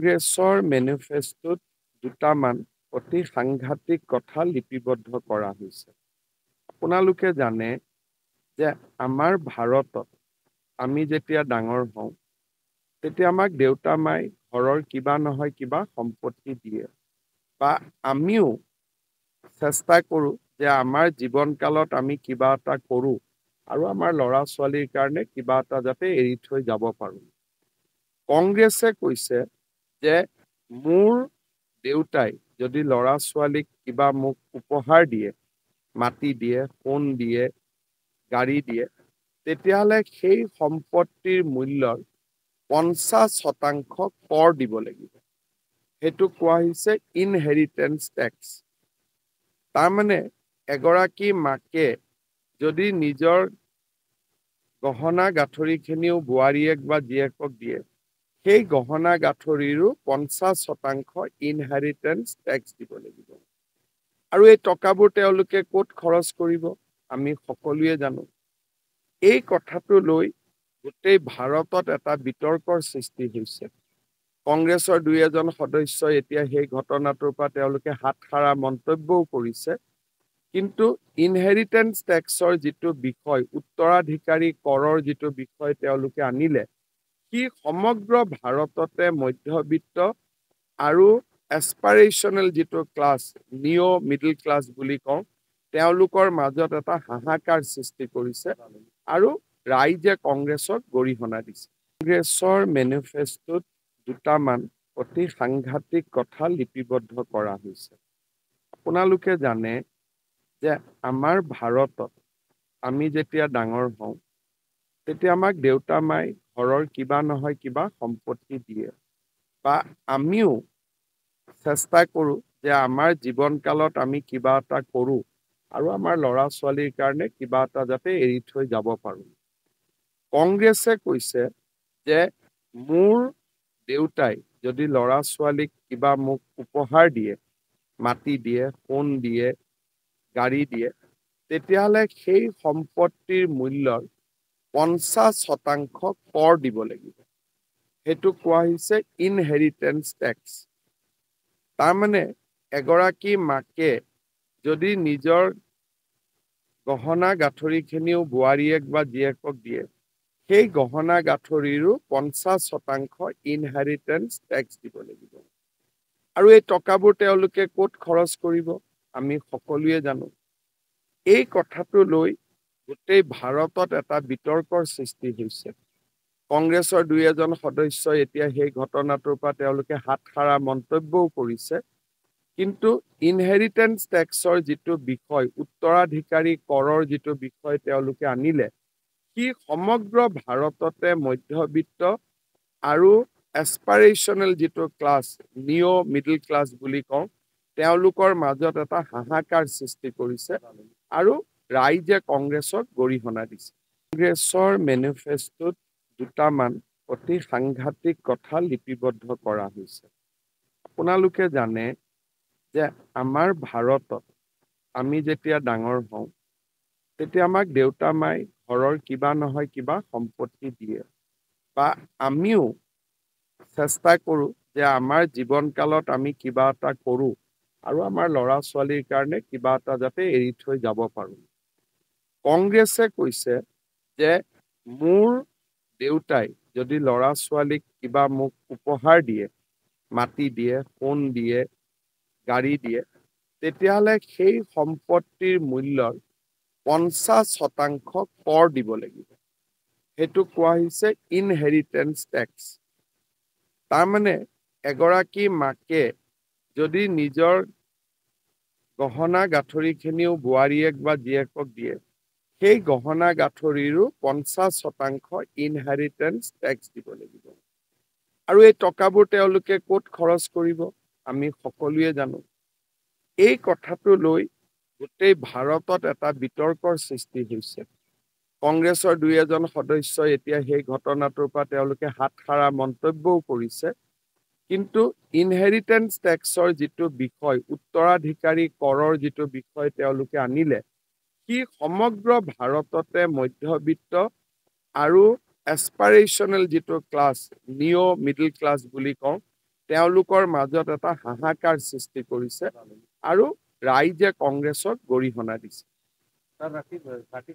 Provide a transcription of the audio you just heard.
কংগ্ৰেছৰ মেনিফেষ্টোত দুটামান অতি সাংঘাতিক কথা লিপিবদ্ধ কৰা হৈছে আপোনালোকে জানে যে আমাৰ ভাৰতত আমি যেতিয়া ডাঙৰ হওঁ তেতিয়া আমাক দেউতা মাই ঘৰৰ কিবা নহয় কিবা সম্পত্তি দিয়ে বা আমিও চেষ্টা কৰোঁ যে আমাৰ জীৱন কালত আমি কিবা এটা কৰোঁ আৰু আমাৰ ল'ৰা ছোৱালীৰ কাৰণে কিবা এটা যাতে এৰি থৈ যাব পাৰোঁ কংগ্ৰেছে কৈছে যে মোৰ দেউতাই যদি ল'ৰা ছোৱালীক কিবা মোক উপহাৰ দিয়ে মাটি দিয়ে সোণ দিয়ে গাড়ী দিয়ে তেতিয়াহ'লে সেই সম্পত্তিৰ মূল্যৰ পঞ্চাছ শতাংশ কৰ দিব লাগিব সেইটো কোৱা হৈছে ইনহেৰিটেঞ্চ টেক্স তাৰমানে এগৰাকী মাকে যদি নিজৰ গহনা গাঁঠৰিখিনিও বোৱাৰীয়েক বা জীয়েকক দিয়ে সেই গহনা গাঁঠৰিৰো পঞ্চাছ শতাংশ ইনহেৰিটেঞ্চ টেক্স দিব লাগিব আৰু এই টকাবোৰ তেওঁলোকে ক'ত খৰচ কৰিব আমি সকলোৱে জানো এই কথাটো লৈ গোটেই ভাৰতত এটা বিতৰ্কৰ সৃষ্টি হৈছে কংগ্ৰেছৰ দুই এজন সদস্যই এতিয়া সেই ঘটনাটোৰ পৰা তেওঁলোকে হাত সাৰা মন্তব্যও কৰিছে কিন্তু ইনহেৰিটেঞ্চ টেক্সৰ যিটো বিষয় উত্তৰাধিকাৰী কৰৰ যিটো বিষয় তেওঁলোকে আনিলে সি সমগ্ৰ ভাৰততে মধ্যবিত্ত আৰু এছপাইৰেশ্যনেল যিটো ক্লাছ নিঅ' মিডিল ক্লাছ বুলি কওঁ তেওঁলোকৰ মাজত এটা হাহাকাৰ সৃষ্টি কৰিছে আৰু ৰাইজে কংগ্ৰেছক গৰিহণা দিছে কংগ্ৰেছৰ মেনিফেষ্টোত দুটামান অতি সাংঘাতিক কথা লিপিবদ্ধ কৰা হৈছে আপোনালোকে জানে যে আমাৰ ভাৰতত আমি যেতিয়া ডাঙৰ হওঁ তেতিয়া আমাক দেউতা মাই ঘৰৰ কিবা নহয় কিবা সম্পত্তি দিয়ে বা আমিও চেষ্টা কৰোঁ যে আমাৰ জীৱন কালত আমি কিবা এটা কৰোঁ আৰু আমাৰ ল'ৰা ছোৱালীৰ কাৰণে কিবা এটা যাতে এৰি থৈ যাব পাৰোঁ কংগ্ৰেছে কৈছে যে মোৰ দেউতাই যদি ল'ৰা ছোৱালীক কিবা মোক উপহাৰ দিয়ে মাটি দিয়ে সোণ দিয়ে গাড়ী দিয়ে তেতিয়াহ'লে সেই সম্পত্তিৰ মূল্যৰ পঞ্চাছ শতাংশ কৰ দিব লাগিব সেইটো কোৱা হৈছে ইনহেৰিটেঞ্চ টেক্স তাৰমানে এগৰাকী মাকে যদি নিজৰ গহনা গাঁঠৰিখিনিও বোৱাৰীয়েক বা জীয়েকক দিয়ে সেই গহনা গাঁঠৰিৰো পঞ্চাছ শতাংশ ইনহেৰিটেঞ্চ টেক্স দিব লাগিব আৰু এই টকাবোৰ তেওঁলোকে ক'ত খৰচ কৰিব আমি সকলোৱে জানো এই কথাটো লৈ গোটেই ভাৰতত এটা বিতৰ্কৰ সৃষ্টি হৈছে কংগ্ৰেছৰ দুই এজন সদস্যই এতিয়া সেই ঘটনাটোৰ পৰা তেওঁলোকে হাত সাৰা মন্তব্যও কৰিছে কিন্তু ইনহেৰিটেঞ্চ টেক্সৰ যিটো বিষয় উত্তৰাধিকাৰী কৰৰ যিটো বিষয় তেওঁলোকে আনিলে সি সমগ্ৰ ভাৰততে মধ্যবিত্ত আৰু এছপাইৰেশ্যনেল যিটো ক্লাছ নিঅ' মিডিল ক্লাছ বুলি কওঁ তেওঁলোকৰ মাজত এটা হাহাকাৰ সৃষ্টি কৰিছে আৰু ৰাইজে কংগ্ৰেছক গৰিহণা দিছে কংগ্ৰেছৰ মেনিফেষ্টোত দুটামান অতি সাংঘাতিক কথা লিপিবদ্ধ কৰা হৈছে আপোনালোকে জানে যে আমাৰ ভাৰতত আমি যেতিয়া ডাঙৰ হওঁ তেতিয়া আমাক দেউতা মাই ঘৰৰ কিবা নহয় কিবা সম্পত্তি দিয়ে বা আমিও চেষ্টা কৰোঁ যে আমাৰ জীৱন কালত আমি কিবা এটা কৰোঁ আৰু আমাৰ ল'ৰা ছোৱালীৰ কাৰণে কিবা এটা যাতে এৰি থৈ যাব পাৰোঁ কংগ্ৰেছে কৈছে যে মোৰ দেউতাই যদি ল'ৰা ছোৱালীক কিবা মোক উপহাৰ দিয়ে মাটি দিয়ে সোণ দিয়ে গাড়ী দিয়ে তেতিয়াহ'লে সেই সম্পত্তিৰ মূল্যৰ পঞ্চাছ শতাংশ কৰ দিব লাগিব সেইটো কোৱা হৈছে ইনহেৰিটেঞ্চ টেক্স তাৰমানে এগৰাকী মাকে যদি নিজৰ গহনা গাঁঠৰিখিনিও বোৱাৰীয়েক বা জীয়েকক দিয়ে সেই গহনা গাঁঠৰিৰো পঞ্চাছ শতাংশ ইনহেৰিটেঞ্চ টেক্স দিব লাগিব আৰু এই টকাবোৰ তেওঁলোকে ক'ত খৰচ কৰিব আমি সকলোৱে জানো এই কথাটো লৈ গোটেই ভাৰতত এটা বিতৰ্কৰ সৃষ্টি হৈছে কংগ্ৰেছৰ দুই এজন সদস্যই এতিয়া সেই ঘটনাটোৰ পৰা তেওঁলোকে হাত সাৰা মন্তব্যও কৰিছে কিন্তু ইনহেৰিটেঞ্চ টেক্সৰ যিটো বিষয় উত্তৰাধিকাৰী কৰৰ যিটো বিষয় তেওঁলোকে আনিলে সি সমগ্ৰ ভাৰততে মধ্যবিত্ত আৰু এছপাইৰেশ্যনেল যিটো ক্লাছ নিঅ' মিডিল ক্লাছ বুলি কওঁ তেওঁলোকৰ মাজত এটা হাহাকাৰ সৃষ্টি কৰিছে আৰু ৰাইজে কংগ্ৰেছক গৰিহণা দিছে